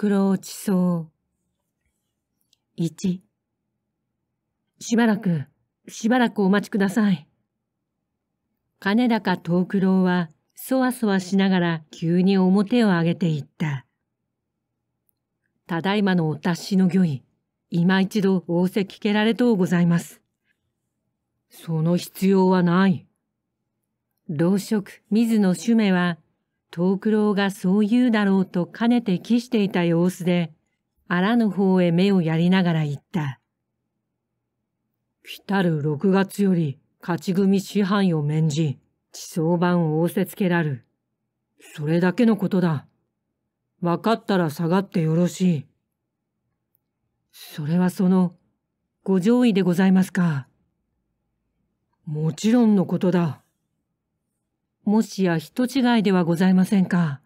黒ちそう。一。しばらく、しばらくお待ちください。金高藤九郎は、そわそわしながら急に表を上げていった。ただいまのお達しの御意、今一度仰せ聞けられとうございます。その必要はない。老職水野主明は藤九郎がそう言うだろうとかねて帰していた様子で、あらぬ方へ目をやりながら言った。来たる6月より勝ち組師範を免じ、地層版を仰せつけらる。それだけのことだ。分かったら下がってよろしい。それはその、ご上位でございますか。もちろんのことだ。もしや人違いではございませんか。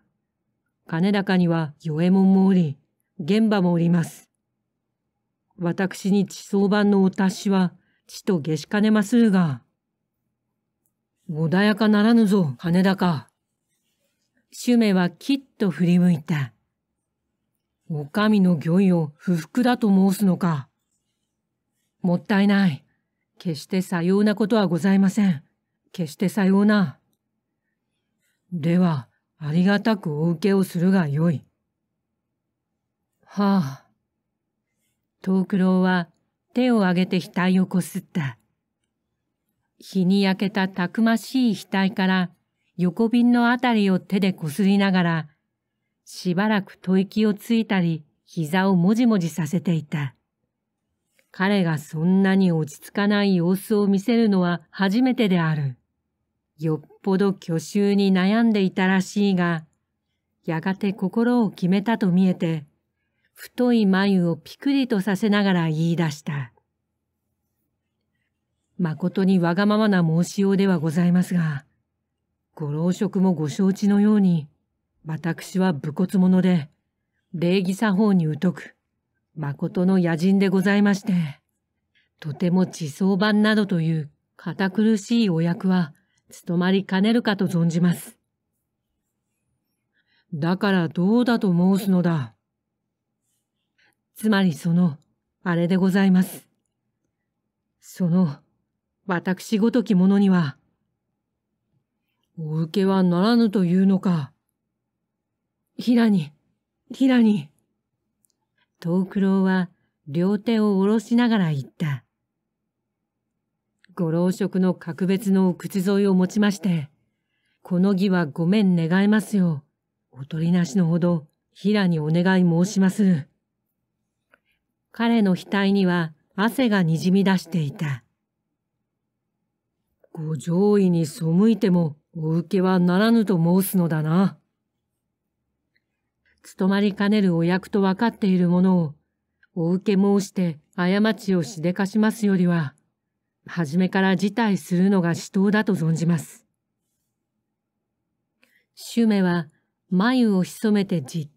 金高には与右衛門もおり、現場もおります。私に地層版のお達しは、地と下しかねまするが。穏やかならぬぞ、金高。主名はきっと振り向いた。お上の御意を不服だと申すのか。もったいない。決してさようなことはございません。決してさような。では、ありがたくお受けをするがよい。はあ。藤九郎は手を挙げて額をこすった。日に焼けたたくましい額から横瓶のあたりを手でこすりながら、しばらく吐息をついたり、膝をもじもじさせていた。彼がそんなに落ち着かない様子を見せるのは初めてである。よっぽど去就に悩んでいたらしいが、やがて心を決めたと見えて、太い眉をピクリとさせながら言い出した。誠にわがままな申しようではございますが、ご老職もご承知のように、私は武骨者で、礼儀作法に疎く、誠の野人でございまして、とても地層版などという堅苦しいお役は務まりかねるかと存じます。だからどうだと申すのだ。つまりその、あれでございます。その、私ごとき者には、お受けはならぬというのか。平に、平に。藤九郎は両手を下ろしながら言った。ご老職の格別のお口添えを持ちまして、この儀はごめん願いますよ。おとりなしのほど、平にお願い申します。彼の額には汗がにじみ出していた。ご上位に背いてもお受けはならぬと申すのだな。務まりかねるお役と分かっているものを、お受け申して過ちをしでかしますよりは、初めから辞退するのが死闘だと存じます。シュメは眉を潜めてじっと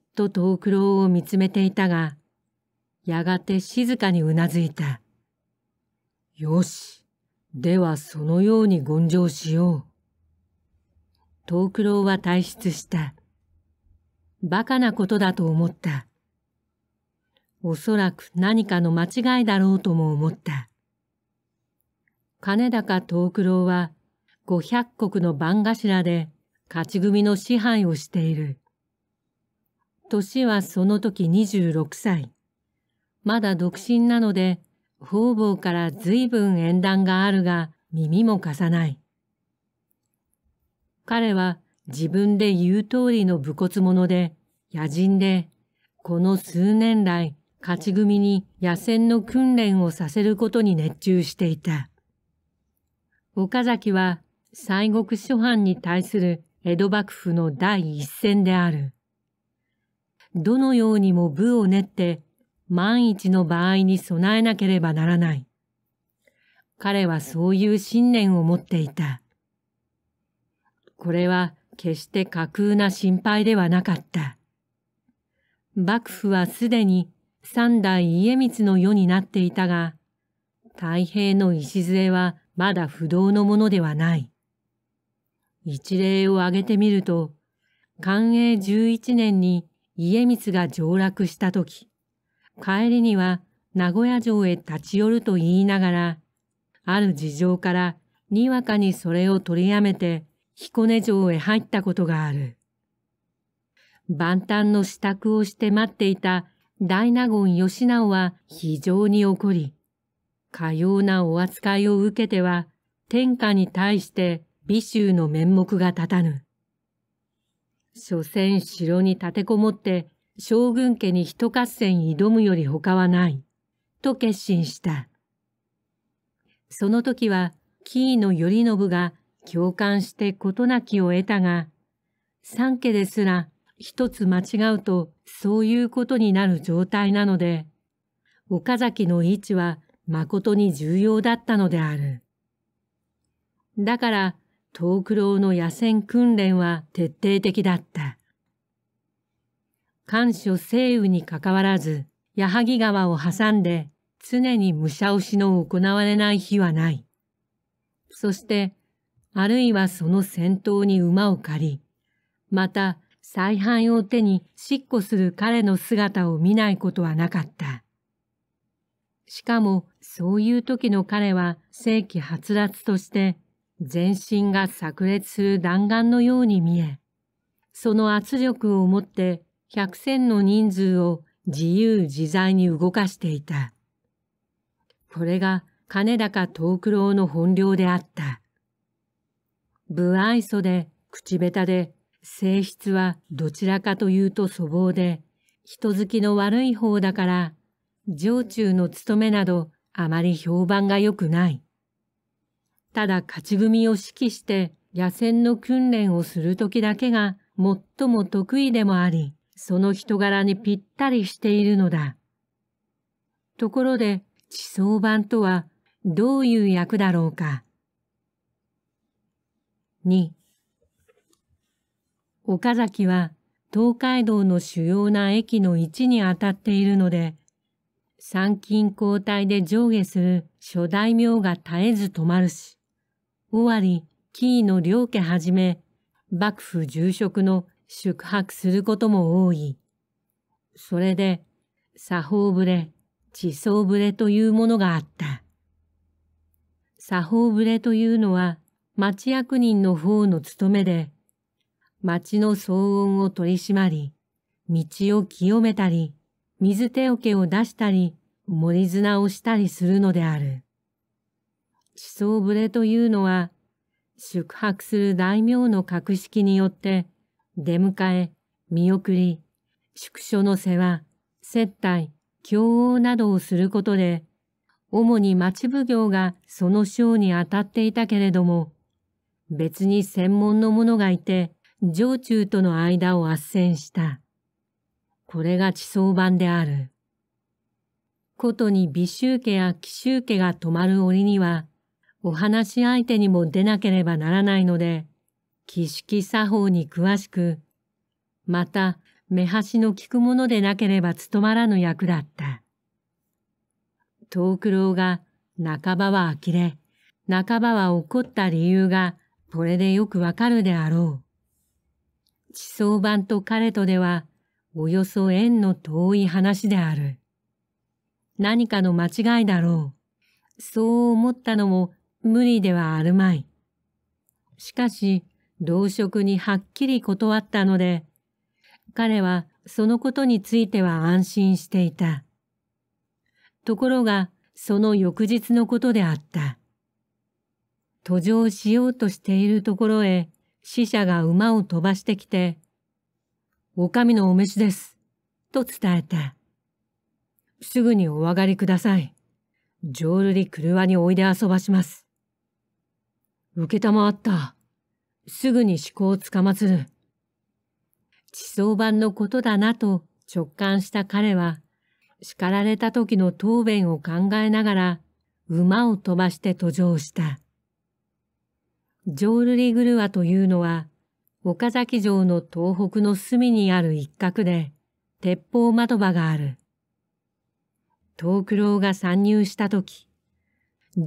くろうを見つめていたが、やがて静かにうなずいた。よし、ではそのように言上しよう。藤九郎は退出した。馬鹿なことだと思った。おそらく何かの間違いだろうとも思った。金高藤九郎は五百国の番頭で勝ち組の支配をしている。年はその時26歳。まだ独身なので、方々から随分縁談があるが耳も貸さない。彼は自分で言う通りの武骨者で、野人で、この数年来、勝ち組に野戦の訓練をさせることに熱中していた。岡崎は西国諸藩に対する江戸幕府の第一線である。どのようにも部を練って万一の場合に備えなければならない。彼はそういう信念を持っていた。これは決して架空な心配ではなかった。幕府はすでに三代家光の世になっていたが、太平の礎はまだ不動のものではない。一例を挙げてみると、寛永十一年に家光が上洛した時、帰りには名古屋城へ立ち寄ると言いながら、ある事情からにわかにそれを取りやめて彦根城へ入ったことがある。万端の支度をして待っていた大納言義直は非常に怒り、かようなお扱いを受けては、天下に対して美衆の面目が立たぬ。所詮城に立てこもって将軍家に一合戦挑むより他はない、と決心した。その時は、紀伊の頼信が共感して事なきを得たが、三家ですら一つ間違うとそういうことになる状態なので、岡崎の位置は誠に重要だったのである。だから、東九郎の野戦訓練は徹底的だった。干所西雨にかかわらず、矢作川を挟んで常に武者押しの行われない日はない。そして、あるいはその先頭に馬を借り、また、再犯を手に執行する彼の姿を見ないことはなかった。しかもそういう時の彼は正規はつらつとして全身が炸裂する弾丸のように見え、その圧力をもって百戦の人数を自由自在に動かしていた。これが金高藤九郎の本領であった。不愛想で口下手で性質はどちらかというと粗暴で人好きの悪い方だから、常中の務めなどあまり評判が良くない。ただ勝ち組を指揮して野戦の訓練をする時だけが最も得意でもあり、その人柄にぴったりしているのだ。ところで、地層版とはどういう役だろうか。2岡崎は東海道の主要な駅の位置にあたっているので、参勤交代で上下する諸大名が絶えず止まるし、尾張、紀伊の両家はじめ、幕府重職の宿泊することも多い。それで、作法ぶれ、地層ぶれというものがあった。作法ぶれというのは、町役人の方の務めで、町の騒音を取り締まり、道を清めたり、水手桶を出したり、森綱をしたりするのである。地層ぶれというのは、宿泊する大名の格式によって、出迎え、見送り、宿所の世話、接待、共応などをすることで、主に町奉行がその章に当たっていたけれども、別に専門の者がいて、城中との間を斡旋した。これが地層版である。ことに美宗家や奇宗家が泊まる折には、お話し相手にも出なければならないので、奇式作法に詳しく、また、目端の利くものでなければ務まらぬ役だった。藤九郎が、半ばは呆れ、半ばは怒った理由が、これでよくわかるであろう。地層版と彼とでは、およそ縁の遠い話である。何かの間違いだろう。そう思ったのも無理ではあるまい。しかし、同職にはっきり断ったので、彼はそのことについては安心していた。ところが、その翌日のことであった。途上しようとしているところへ、死者が馬を飛ばしてきて、お将のお召しです。と伝えた。すぐにお上がりください。浄瑠璃車においで遊ばします。受けたまわった。すぐに思考をつかまつる。地層版のことだなと直感した彼は、叱られた時の答弁を考えながら、馬を飛ばして途上した。浄瑠璃車というのは、岡崎城の東北の隅にある一角で、鉄砲窓場がある。東九郎が参入した時、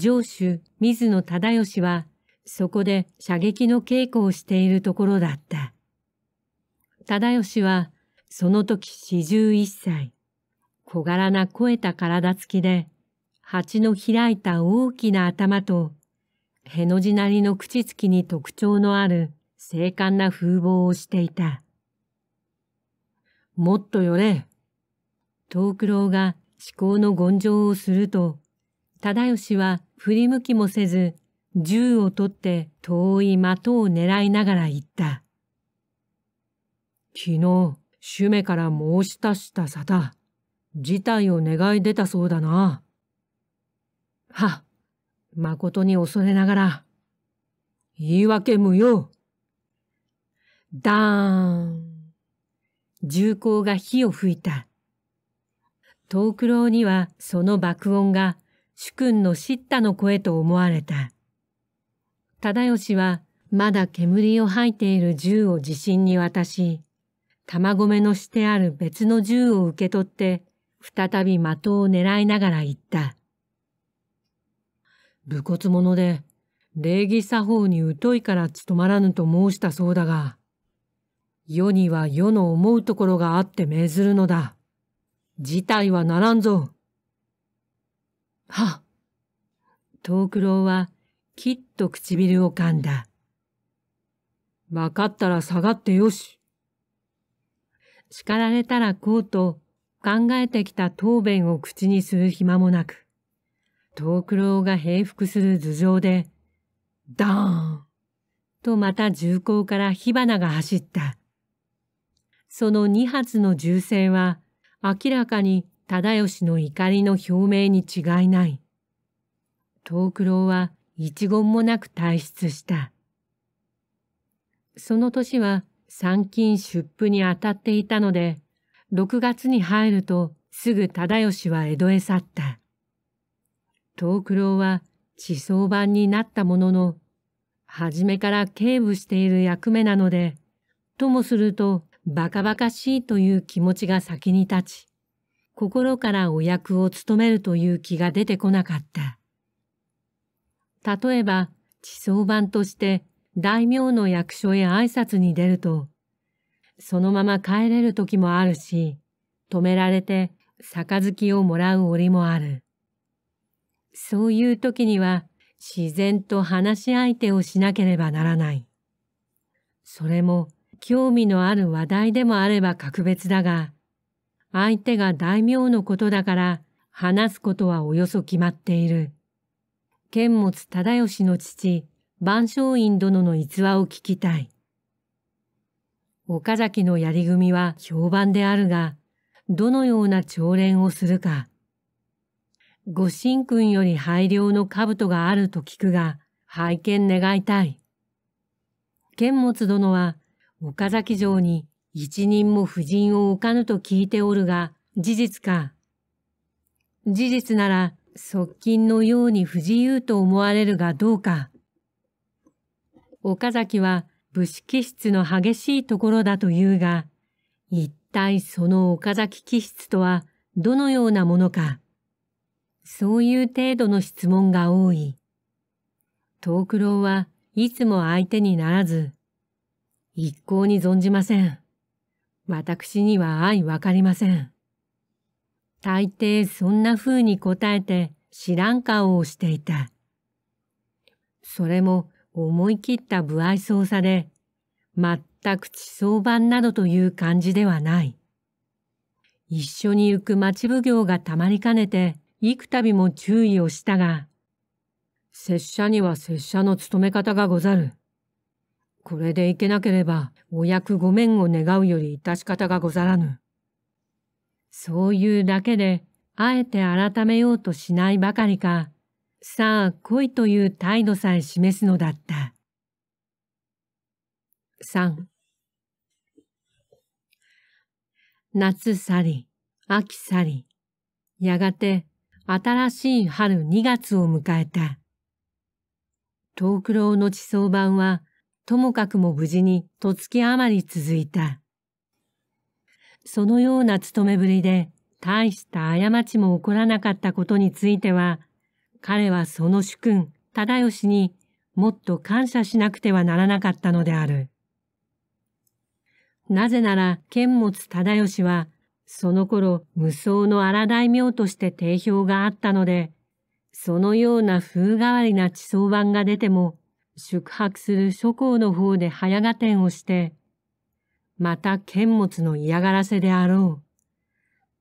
城主水野忠義は、そこで射撃の稽古をしているところだった。忠義は、その時四十一歳、小柄な肥えた体つきで、蜂の開いた大きな頭と、への字なりの口つきに特徴のある精悍な風貌をしていた。もっと寄れ。藤九郎が思考の言上をすると、忠義は振り向きもせず、銃を取って遠い的を狙いながら言った。昨日、主目から申し出した沙汰、事態を願い出たそうだな。は、誠に恐れながら、言い訳無用。ダーン。銃口が火を吹いた。遠九郎にはその爆音が主君の叱咤の声と思われた。忠義はまだ煙を吐いている銃を自信に渡し、玉込のしてある別の銃を受け取って、再び的を狙いながら言った。武骨者で、礼儀作法に疎いから務まらぬと申したそうだが、世には世の思うところがあって命ずるのだ。事態はならんぞ。は藤九郎は、きっと唇を噛んだ。分かったら下がってよし。叱られたらこうと、考えてきた答弁を口にする暇もなく、藤九郎が平服する頭上で、ダーンとまた銃口から火花が走った。その二発の銃声は明らかに忠義の怒りの表明に違いない。藤九郎は一言もなく退出した。その年は参勤出府に当たっていたので、6月に入るとすぐ忠義は江戸へ去った。藤九郎は地層版になったものの、初めから警部している役目なので、ともするとバカバカしいという気持ちが先に立ち、心からお役を務めるという気が出てこなかった。例えば、地層版として大名の役所へ挨拶に出ると、そのまま帰れる時もあるし、止められて杯をもらう折もある。そういう時には自然と話し相手をしなければならない。それも興味のある話題でもあれば格別だが、相手が大名のことだから話すことはおよそ決まっている。剣持忠義の父、万象院殿の逸話を聞きたい。岡崎の槍組は評判であるが、どのような朝練をするか。御神君より拝領の兜があると聞くが、拝見願いたい。剣持殿は岡崎城に一人も夫人を置かぬと聞いておるが、事実か。事実なら、側近のように不自由と思われるがどうか。岡崎は武士気質の激しいところだというが、一体その岡崎気質とはどのようなものか。そういう程度の質問が多い。東九郎はいつも相手にならず、一向に存じません。私には愛わかりません。大抵そんな風に答えて知らん顔をしていた。それも思い切った不愛想さで、全く地層版などという感じではない。一緒に行く町奉行がたまりかねて、幾度も注意をしたが、拙者には拙者の務め方がござる。これでいけなければ、お役御免を願うより致し方がござらぬ。そういうだけで、あえて改めようとしないばかりか、さあ来いという態度さえ示すのだった。三。夏去り、秋去り、やがて新しい春2月を迎えた。東九郎の地層版はともかくも無事に十月余り続いた。そのような勤めぶりで、大した過ちも起こらなかったことについては、彼はその主君、忠義にもっと感謝しなくてはならなかったのである。なぜなら、剣持忠義は、その頃、無双の荒大名として定評があったので、そのような風変わりな地層版が出ても、宿泊する諸侯の方で早合点をして、また剣物の嫌がらせであろう。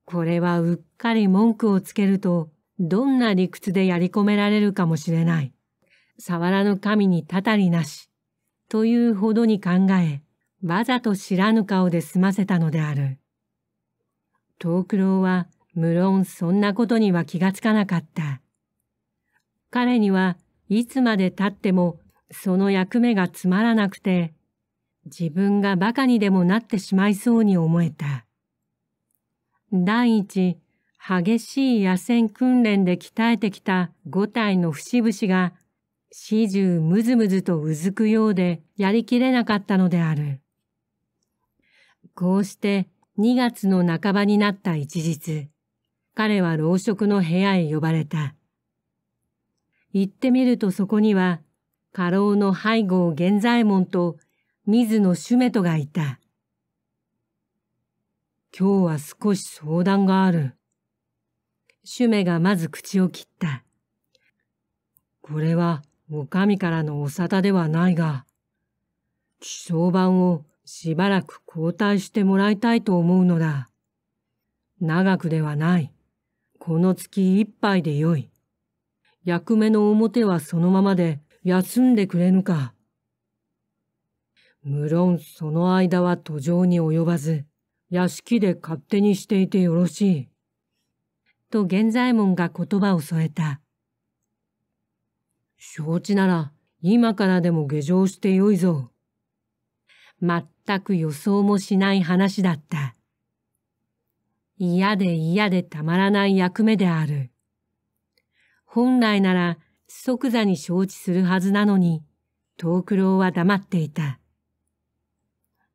これはうっかり文句をつけると、どんな理屈でやり込められるかもしれない。触らぬ神にたたりなし。というほどに考え、わざと知らぬ顔で済ませたのである。東九郎は、無論そんなことには気がつかなかった。彼には、いつまで経ってもその役目がつまらなくて、自分が馬鹿にでもなってしまいそうに思えた。第一、激しい野戦訓練で鍛えてきた五体の節々が、始終むずむずとうずくようでやりきれなかったのである。こうして2月の半ばになった一日、彼は老職の部屋へ呼ばれた。行ってみるとそこには、家老の背後源左衛門と水野主メとがいた。今日は少し相談がある。主メがまず口を切った。これはお上からのお沙汰ではないが、地層版をしばらく交代してもらいたいと思うのだ。長くではない。この月いっぱいでよい。役目の表はそのままで、休んでくれぬか。無論その間は途上に及ばず、屋敷で勝手にしていてよろしい。と源左衛門が言葉を添えた。承知なら今からでも下城してよいぞ。全く予想もしない話だった。嫌で嫌でたまらない役目である。本来なら即座に承知するはずなのに、藤九郎は黙っていた。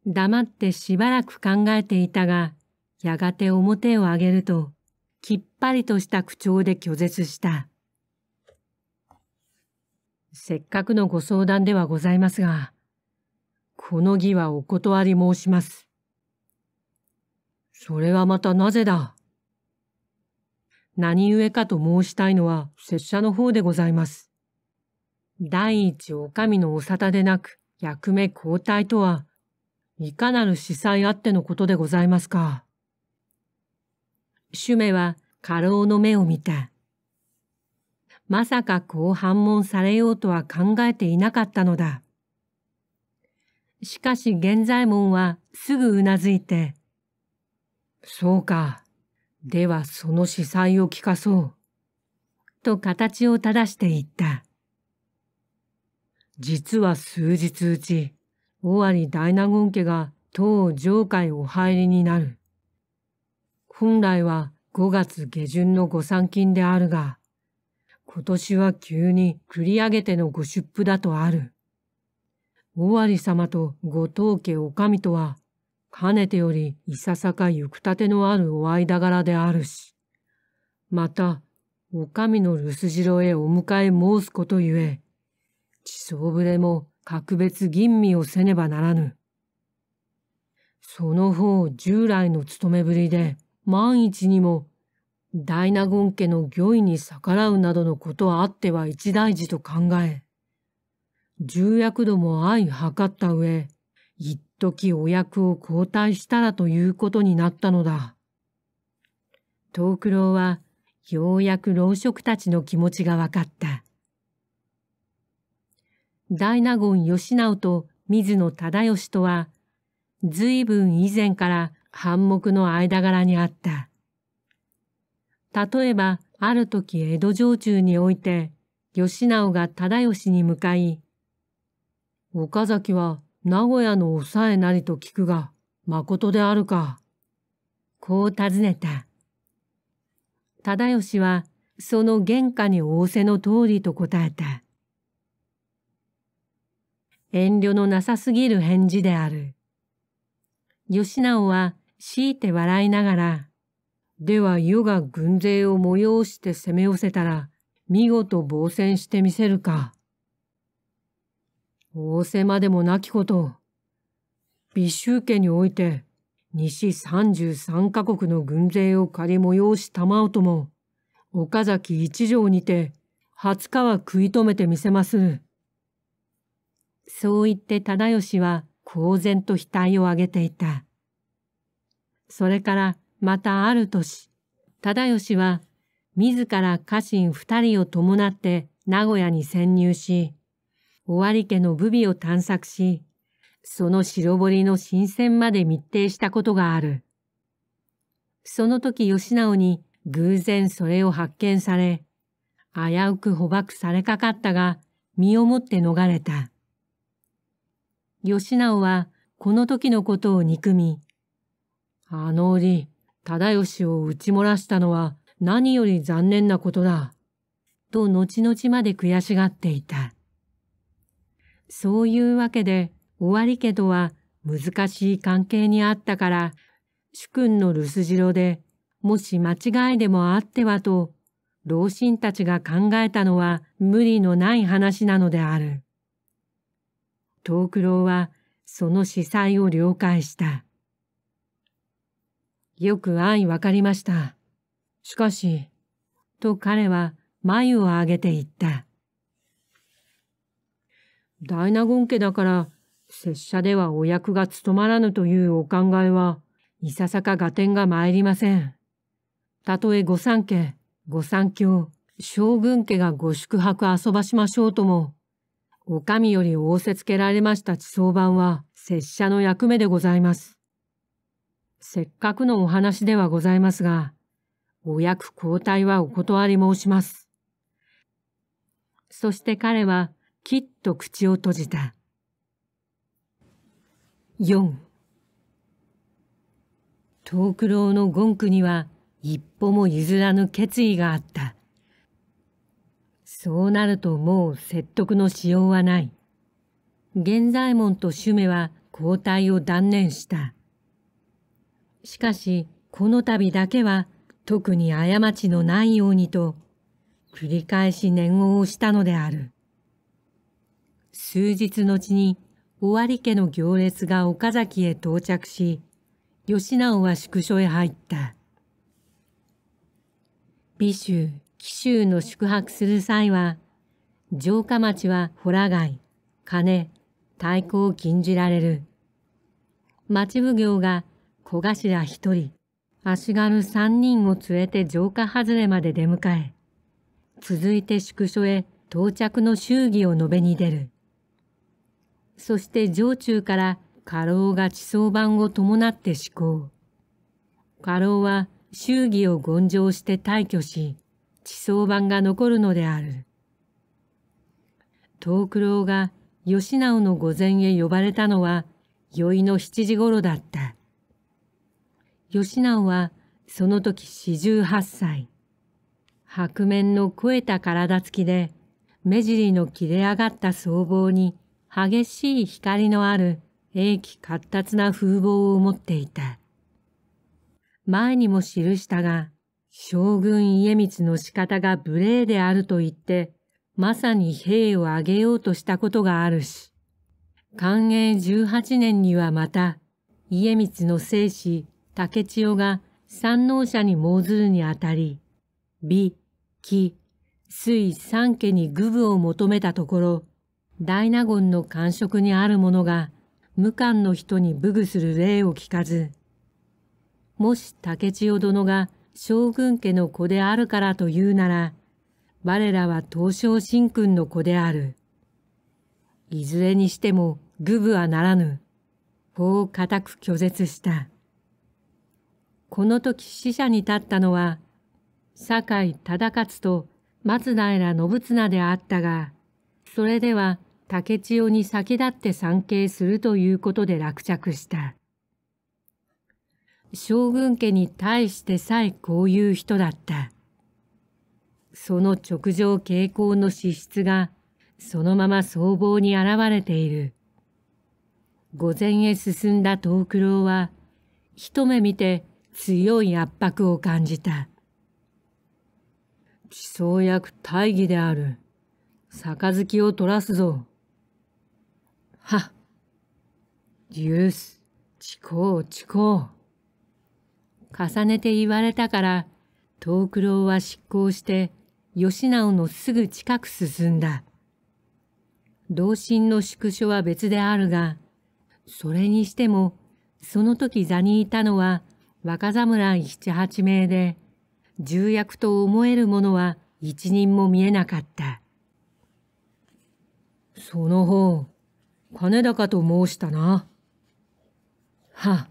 黙ってしばらく考えていたが、やがて表を上げると、きっぱりとした口調で拒絶した。せっかくのご相談ではございますが、この儀はお断り申します。それはまたなぜだ何故かと申したいのは拙者の方でございます。第一お上のお沙汰でなく役目交代とは、いかなる司祭あってのことでございますか。主目は過労の目を見た。まさかこう反問されようとは考えていなかったのだ。しかし現在門はすぐうなずいて、そうか。ではその司祭を聞かそう。と形を正して言った。実は数日うち、尾張大納言家が当上海お入りになる。本来は5月下旬の御参勤であるが、今年は急に繰り上げてのご出布だとある。尾張様とご当家お上とはかねてよりいささか行くたてのあるお間柄であるし、また、お上の留守城へお迎え申すことゆえ、地層ぶれも格別吟味をせねばならぬ。その方従来の務めぶりで万一にも大納言家の御意に逆らうなどのことはあっては一大事と考え、重役度も相図った上、一時お役を交代したらということになったのだ。藤九郎はようやく老職たちの気持ちが分かった。大納言義直と水野忠義とは、随分以前から反目の間柄にあった。例えば、ある時江戸城中において、義直が忠義に向かい、岡崎は名古屋のおさえなりと聞くが、まことであるか。こう尋ねた。忠義は、その原価に仰せの通りと答えた。遠慮のなさすぎる返事である。吉直は強いて笑いながら、では余が軍勢を催して攻め寄せたら、見事防戦してみせるか。仰せまでもなきこと。美州家において、西33カ国の軍勢を借り催し玉おとも、岡崎一条にて、20日は食い止めてみせます。そう言って忠義は、公然と額を上げていた。それからまたある年、忠義は自ら家臣二人を伴って名古屋に潜入し、尾張家の武備を探索し、その白堀の新鮮まで密偵したことがある。その時吉直に偶然それを発見され、危うく捕獲されかかったが、身をもって逃れた。吉直はこの時のことを憎み、あの折、忠義を打ち漏らしたのは何より残念なことだ、と後々まで悔しがっていた。そういうわけで、尾張家とは難しい関係にあったから、主君の留守城で、もし間違いでもあってはと、老臣たちが考えたのは無理のない話なのである。藤九郎は、その司祭を了解した。よく相分かりました。しかし、と彼は眉を上げて言った。大納言家だから、拙者ではお役が務まらぬというお考えは、いささか合点が参りません。たとえ御三家、御三卿、将軍家がご宿泊遊ばしましょうとも、お上より仰せつけられました地層版は、拙者の役目でございます。せっかくのお話ではございますが、お役交代はお断り申します。そして彼はきっと口を閉じた4藤九郎のンクには一歩も譲らぬ決意があったそうなるともう説得のしようはない現左衛門と主馬は交代を断念したしかしこの度だけは特に過ちのないようにと繰り返し念を押したのである数日後に尾張家の行列が岡崎へ到着し、吉直は宿所へ入った。美州、紀州の宿泊する際は、城下町は洞貝、金、太鼓を禁じられる。町奉行が小頭一人、足軽三人を連れて城下外れまで出迎え、続いて宿所へ到着の祝儀を述べに出る。そして上中から過労が地層版を伴って思考。過労は周儀を根性して退去し、地層版が残るのである。東九郎が吉直の御前へ呼ばれたのは、宵の七時頃だった。吉直はその時四十八歳。白面の肥えた体つきで、目尻の切れ上がった僧帽に激しい光のある英気活達な風貌を持っていた。前にも記したが、将軍家光の仕方が無礼であると言って、まさに兵を挙げようとしたことがあるし、寛永18年にはまた、家光の生死、竹千代が三能者に猛ずるにあたり、美、木、水三家に愚部を求めたところ、大納言の感触にあるものが無官の人に武具する例を聞かずもし竹千代殿が将軍家の子であるからというなら我らは東照神君の子であるいずれにしても愚部はならぬ法を固く拒絶したこの時死者に立ったのは酒井忠勝と松平信綱であったがそれでは竹千代に先立って参詣するということで落着した。将軍家に対してさえこういう人だった。その直情傾向の資質がそのまま僧帽に現れている。御前へ進んだ藤九郎は一目見て強い圧迫を感じた。地層薬大義である。杯を取らすぞ。はュース、ちこうちこ重ねて言われたから、藤九郎は執行して、吉直のすぐ近く進んだ。同心の宿所は別であるが、それにしても、その時座にいたのは若侍七八名で、重役と思えるものは一人も見えなかった。その方、金高と申したな。は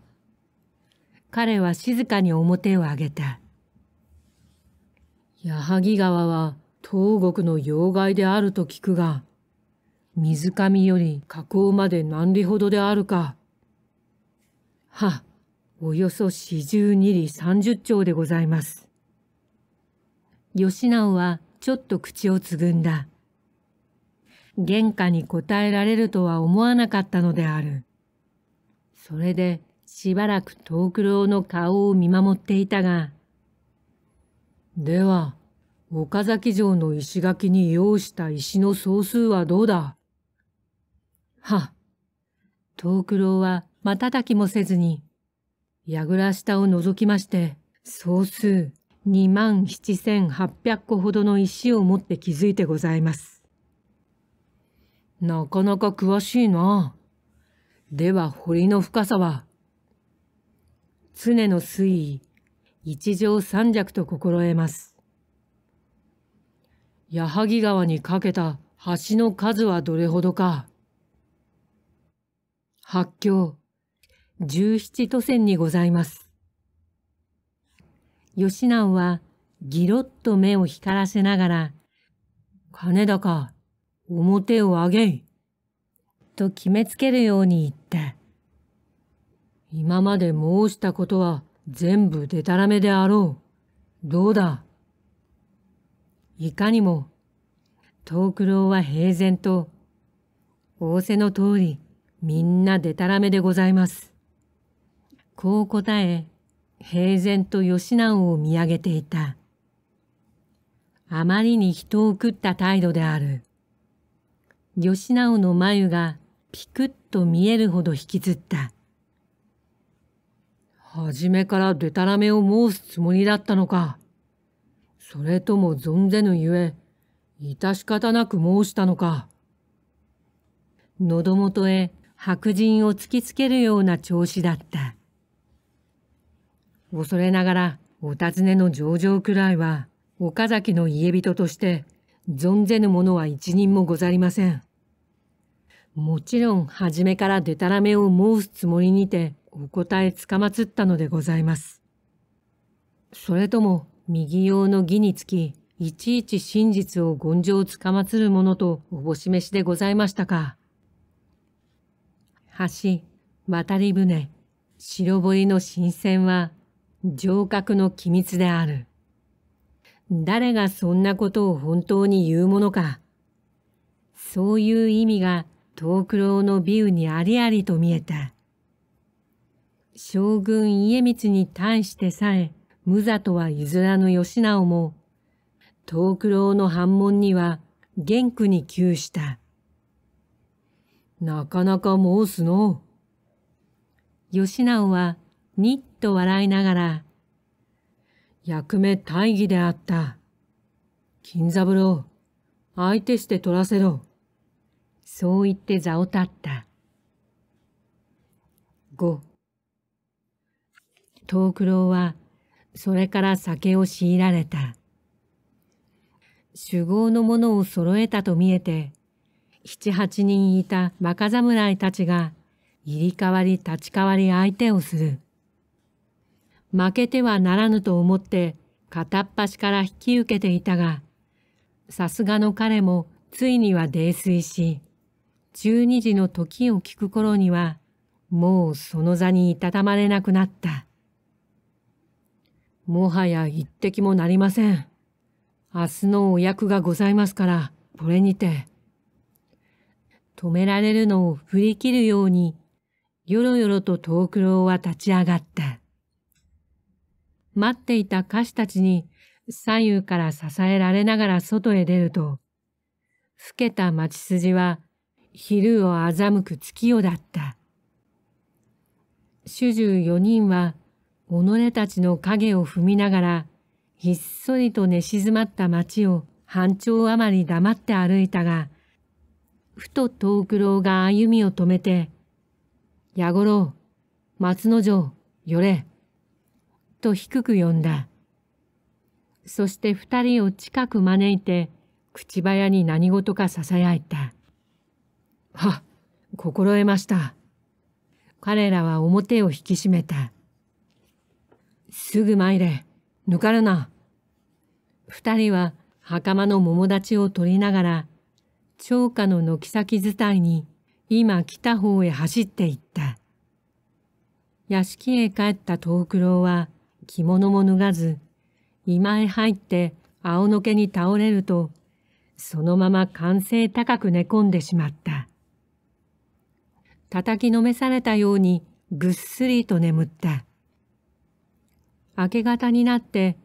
彼は静かに表を上げた。矢作川は東国の要害であると聞くが、水上より河口まで何里ほどであるか。は、およそ四十二里三十丁でございます。吉直はちょっと口をつぐんだ。原価に応えられるとは思わなかったのである。それでしばらく藤九郎の顔を見守っていたが、では、岡崎城の石垣に用した石の総数はどうだは、藤九郎は瞬きもせずに、櫓下を覗きまして、総数2万7 8八百個ほどの石を持って気づいてございます。なかなか詳しいな。では堀の深さは常の水位、一条三尺と心得ます。矢作川に架けた橋の数はどれほどか。八橋、十七都線にございます。吉南はギロっと目を光らせながら、金だか表を上げい。と決めつけるように言った。今まで申したことは全部でたらめであろう。どうだいかにも、藤九郎は平然と、仰せの通り、みんなでたらめでございます。こう答え、平然と吉南を見上げていた。あまりに人を食った態度である。義直の眉がピクッと見えるほど引きずった。初めからでたらめを申すつもりだったのか。それとも存ぜぬゆえ、致し方なく申したのか。喉元へ白人を突きつけるような調子だった。恐れながら、お尋ねの上場くらいは、岡崎の家人として存ぜぬ者は一人もござりません。もちろん、初めからでたらめを申すつもりにて、お答えつかまつったのでございます。それとも、右用の儀につき、いちいち真実を言上つかまつるものとおぼしめしでございましたか。橋、渡り船、白堀の新鮮は、城郭の機密である。誰がそんなことを本当に言うものか。そういう意味が東九郎の美雨にありありと見えた。将軍家光に対してさえ無座とは譲らぬ義直も、東九郎の反問には元句に窮した。なかなか申すの。義直はにっと笑いながら役目大義であった。金三郎、相手して取らせろ。そう言って座を立った。五。藤九郎は、それから酒を強いられた。酒豪のものを揃えたと見えて、七八人いた若侍たちが、入り代わり立ち代わり相手をする。負けてはならぬと思って片っ端から引き受けていたが、さすがの彼もついには泥酔し、12時の時を聞く頃には、もうその座にいたたまれなくなった。もはや一滴もなりません。明日のお役がございますから、これにて。止められるのを振り切るように、よろよろと藤九郎は立ち上がった。待っていた歌手たちに左右から支えられながら外へ出ると、老けた町筋は昼を欺く月夜だった。主従四人は己たちの影を踏みながら、ひっそりと寝静まった町を半丁余り黙って歩いたが、ふと藤九郎が歩みを止めて、やごろう、松之丞、よれ。と低く呼んだ。そして二人を近く招いて、口早に何事か囁いた。は、心得ました。彼らは表を引き締めた。すぐ参れ、抜かるな。二人は袴の桃立ちを取りながら、長家の軒先伝いに今来た方へ走っていった。屋敷へ帰った藤九郎は、着物も脱がず、居間へ入って青のけに倒れると、そのまま歓声高く寝込んでしまった。叩きのめされたようにぐっすりと眠った。明け方になって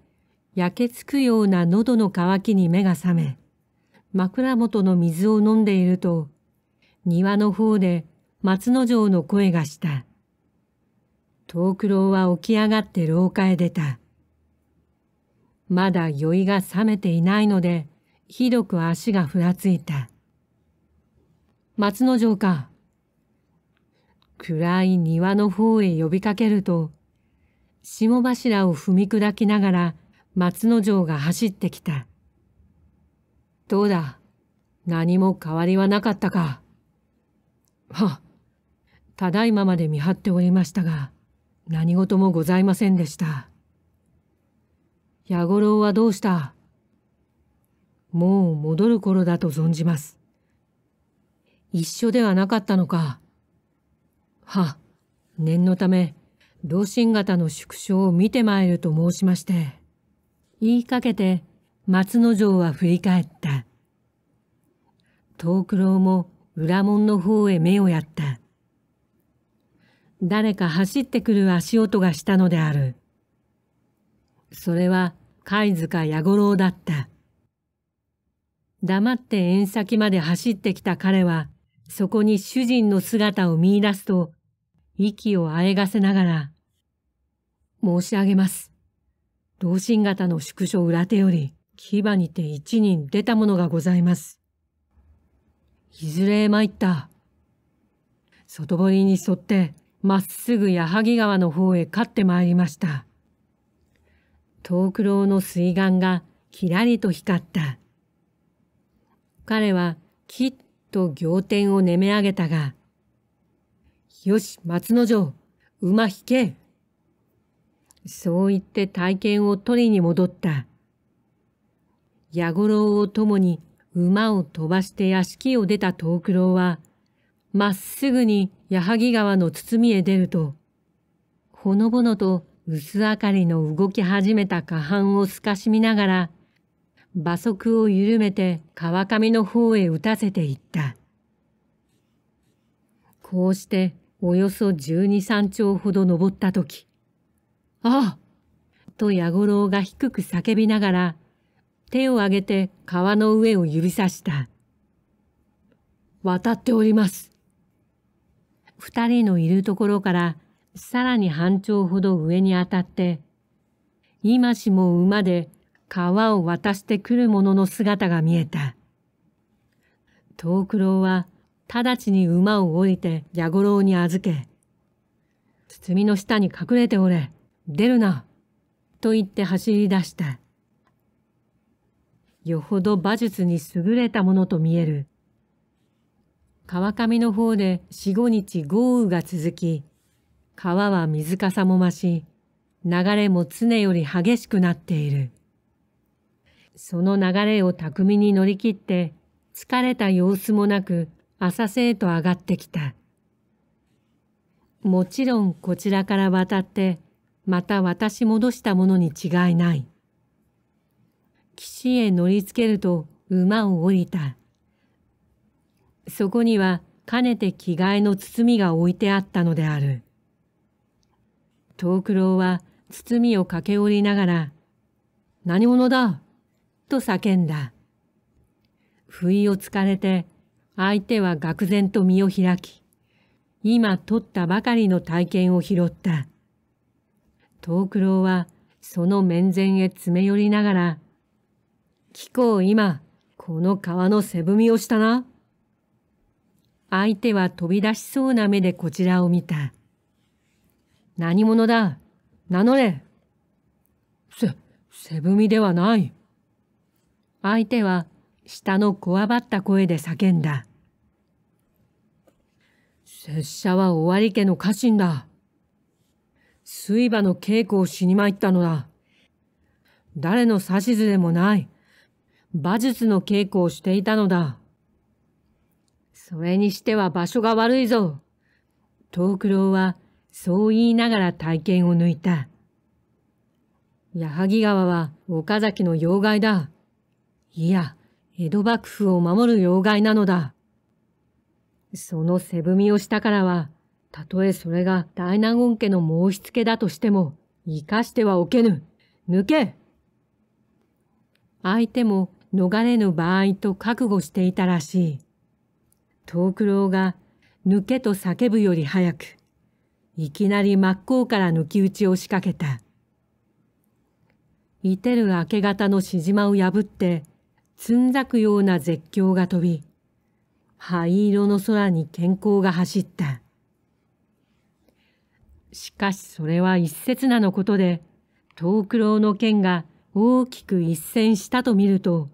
焼けつくような喉の渇きに目が覚め、枕元の水を飲んでいると、庭の方で松之丞の声がした。藤九郎は起き上がって廊下へ出た。まだ酔いが覚めていないので、ひどく足がふらついた。松之丞か。暗い庭の方へ呼びかけると、霜柱を踏み砕きながら松之丞が走ってきた。どうだ何も変わりはなかったか。はただいままで見張っておりましたが。何事もございませんでした。八五郎はどうしたもう戻る頃だと存じます。一緒ではなかったのか。は、念のため、同心型の縮小を見てまいると申しまして、言いかけて松之丞は振り返った。藤九郎も裏門の方へ目をやった。誰か走ってくる足音がしたのである。それは貝塚弥五郎だった。黙って縁先まで走ってきた彼は、そこに主人の姿を見出すと、息をあえがせながら、申し上げます。同心型の宿所裏手より、牙にて一人出たものがございます。いずれ参った。外堀に沿ってまっすぐ矢作川の方へ勝ってまいりました。藤九郎の水眼がきらりと光った。彼はきっと仰天をねめ上げたが、よし、松之丞、馬引け。そう言って体験を取りに戻った。矢五郎を共に馬を飛ばして屋敷を出た藤九郎は、まっすぐに矢作川の堤へ出ると、ほのぼのと薄明かりの動き始めた下半を透かしみながら、馬足を緩めて川上の方へ打たせていった。こうしておよそ十二三丁ほど登ったとき、ああと矢五郎が低く叫びながら、手を上げて川の上を指さした。渡っております。二人のいるところからさらに半丁ほど上にあたって、今しも馬で川を渡してくる者の姿が見えた。藤九郎は直ちに馬を降りて矢五郎に預け、包みの下に隠れておれ、出るな、と言って走り出した。よほど馬術に優れたものと見える。川上の方で四五日豪雨が続き、川は水かさも増し、流れも常より激しくなっている。その流れを巧みに乗り切って、疲れた様子もなく浅瀬へと上がってきた。もちろんこちらから渡って、また渡し戻したものに違いない。岸へ乗りつけると馬を降りた。そこにはかねて着替えの包みが置いてあったのである。藤九郎は包みを駆け下りながら、何者だと叫んだ。不意をつかれて、相手は愕然と身を開き、今取ったばかりの体験を拾った。藤九郎はその面前へ詰め寄りながら、貴公今、この川の背踏みをしたな。相手は飛び出しそうな目でこちらを見た。何者だ名乗れせ、セブミではない。相手は下のこわばった声で叫んだ。拙者は尾張家の家臣だ。水馬の稽古をしに参ったのだ。誰の指図でもない。馬術の稽古をしていたのだ。それにしては場所が悪いぞ。東九郎はそう言いながら体験を抜いた。矢作川は岡崎の要害だ。いや、江戸幕府を守る要害なのだ。その背踏みをしたからは、たとえそれが大納言家の申し付けだとしても、生かしてはおけぬ。抜け相手も逃れぬ場合と覚悟していたらしい。藤九郎が抜けと叫ぶより早く、いきなり真っ向から抜き打ちを仕掛けた。いてる明け方のしじまを破って、つんざくような絶叫が飛び、灰色の空に健康が走った。しかしそれは一刹那のことで、藤九郎の剣が大きく一戦したと見ると、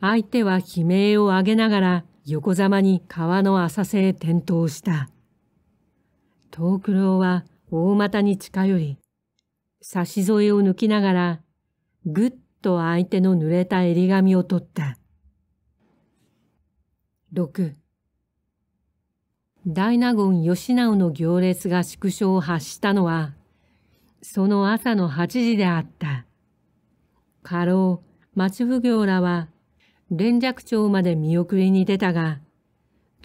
相手は悲鳴を上げながら、横ざまに川の浅瀬へ転倒した。藤九郎は大股に近寄り、差し添えを抜きながら、ぐっと相手の濡れた襟髪を取った。六。大納言吉直の行列が縮小を発したのは、その朝の八時であった。家老、町奉行らは連雀町まで見送りに出たが、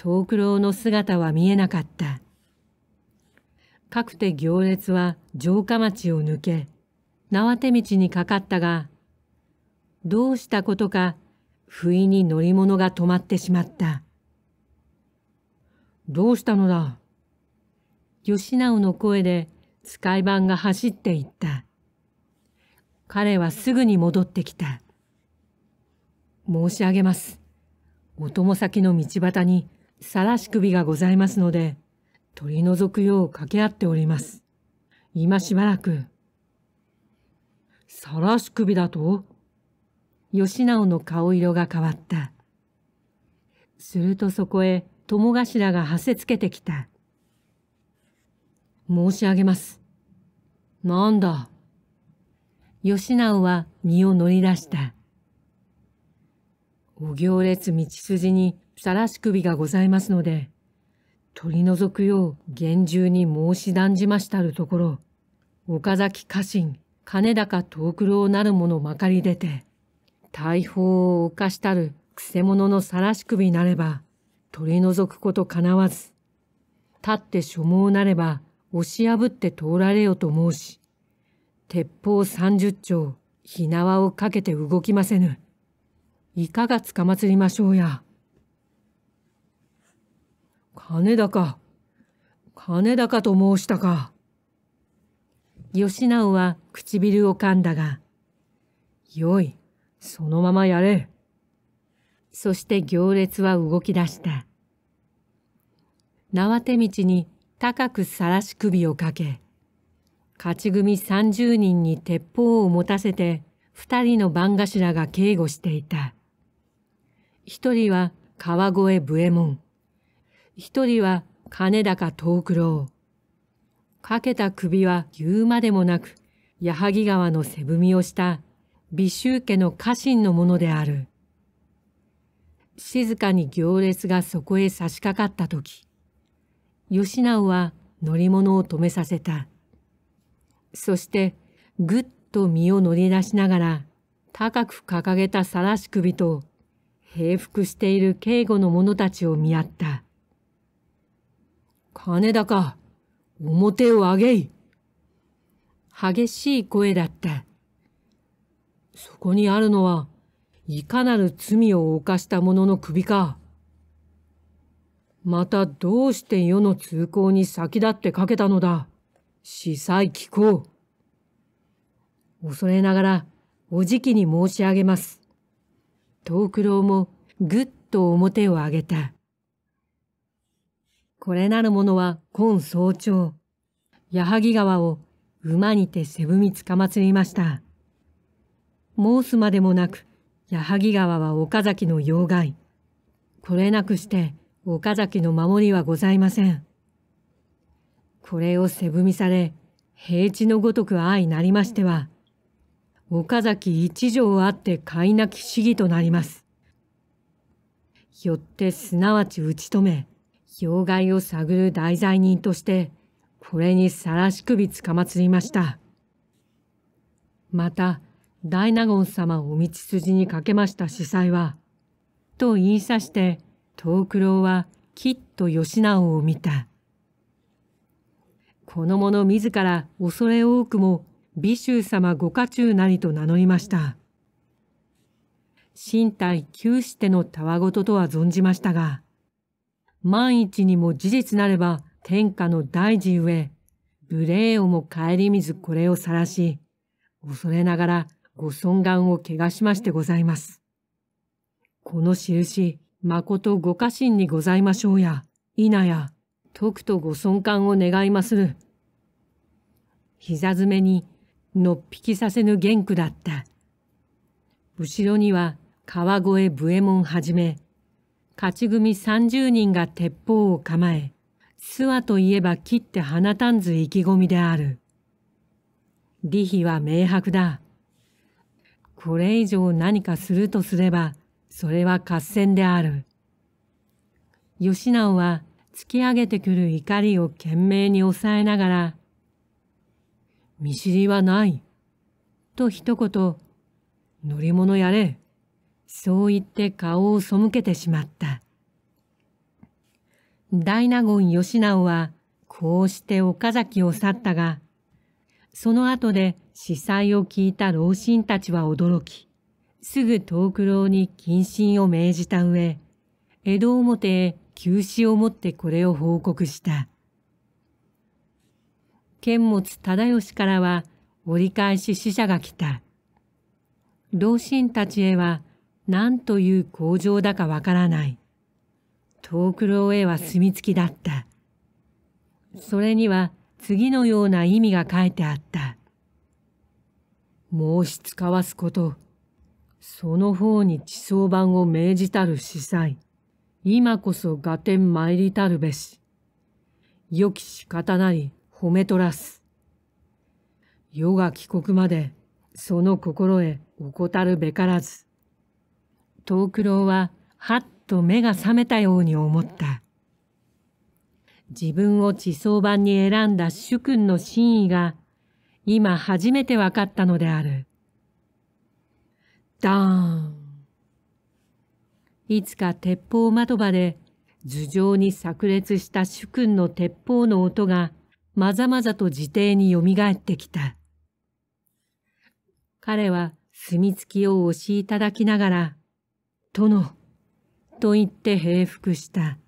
藤九郎の姿は見えなかった。かくて行列は城下町を抜け、縄手道にかかったが、どうしたことか、不意に乗り物が止まってしまった。どうしたのだ吉直の声で使い番が走っていった。彼はすぐに戻ってきた。申し上げます。お供先の道端に晒し首がございますので、取り除くよう掛け合っております。今しばらく。晒し首だと吉直の顔色が変わった。するとそこへ友頭がはせつけてきた。申し上げます。なんだ。吉直は身を乗り出した。お行列道筋にさらし首がございますので、取り除くよう厳重に申し断じましたるところ、岡崎家臣、金高藤九郎なる者まかり出て、大砲を犯したる癖者のさらし首なれば、取り除くことかなわず、立って所望なれば押し破って通られよと申し、鉄砲三十丁、火縄をかけて動きませぬ。いかがつかまつりましょうや。金高、金高と申したか。吉直は唇を噛んだが、よい、そのままやれ。そして行列は動き出した。縄手道に高くさらし首をかけ、勝ち組30人に鉄砲を持たせて、二人の番頭が警護していた。一人は川越武右衛門。一人は金高藤九郎。かけた首は言うまでもなく、矢作川の背踏みをした美州家の家臣のものである。静かに行列がそこへ差し掛かった時、吉直は乗り物を止めさせた。そしてぐっと身を乗り出しながら、高く掲げたさらし首と平服している警護の者たちを見合った。金高、表を上げい。激しい声だった。そこにあるのは、いかなる罪を犯した者の首か。またどうして世の通行に先立ってかけたのだ。司祭聞こう。恐れながら、おじきに申し上げます。藤九郎もぐっと表を上げた。これなるものは今早朝、矢作川を馬にて背踏みつかまつりました。申すまでもなく、矢作川は岡崎の要害。これなくして岡崎の守りはございません。これを背踏みされ、平地のごとく愛なりましては、岡崎一条あって飼いなき主義となります。よってすなわち打ち止め、要害を探る大罪人として、これに晒し首つかまつりました。また、大納言様を道筋にかけました司祭は、と言いさして、東九郎はきっと吉直を見た。この者自ら恐れ多くも美衆様御家中なりと名乗りました。身体窮してのたわごととは存じましたが、万一にも事実なれば天下の大事上、無礼をも顧みずこれを晒し、恐れながらご尊願を怪我しましてございます。この印、誠ご家臣にございましょうや、否や、とくとご尊顔を願いまする。膝詰めにのっぴきさせぬ元句だった後ろには川越武右衛門はじめ勝ち組30人が鉄砲を構え諏訪といえば切って放たんず意気込みである利比は明白だこれ以上何かするとすればそれは合戦である義直は突き上げてくる怒りを懸命に抑えながら見知りはない。と一言、乗り物やれ。そう言って顔を背けてしまった。大納言義直は、こうして岡崎を去ったが、その後で司祭を聞いた老臣たちは驚き、すぐ東九郎に謹慎を命じた上、江戸表へ休止をもってこれを報告した。剣持忠義からは折り返し死者が来た。老臣たちへは何という工場だかわからない。遠九郎へは住みつきだった。それには次のような意味が書いてあった。申し使わすこと。その方に地層版を命じたる司祭。今こそ合点参りたるべし。良き仕方なり、褒めとらす。世が帰国までその心へ怠るべからず。藤九郎ははっと目が覚めたように思った。自分を地層版に選んだ主君の真意が今初めて分かったのである。ダーンいつか鉄砲窓場で頭上に炸裂した主君の鉄砲の音がまざまざと自邸によみがえってきた。彼は墨付きを押しいただきながら、殿、と言って平服した。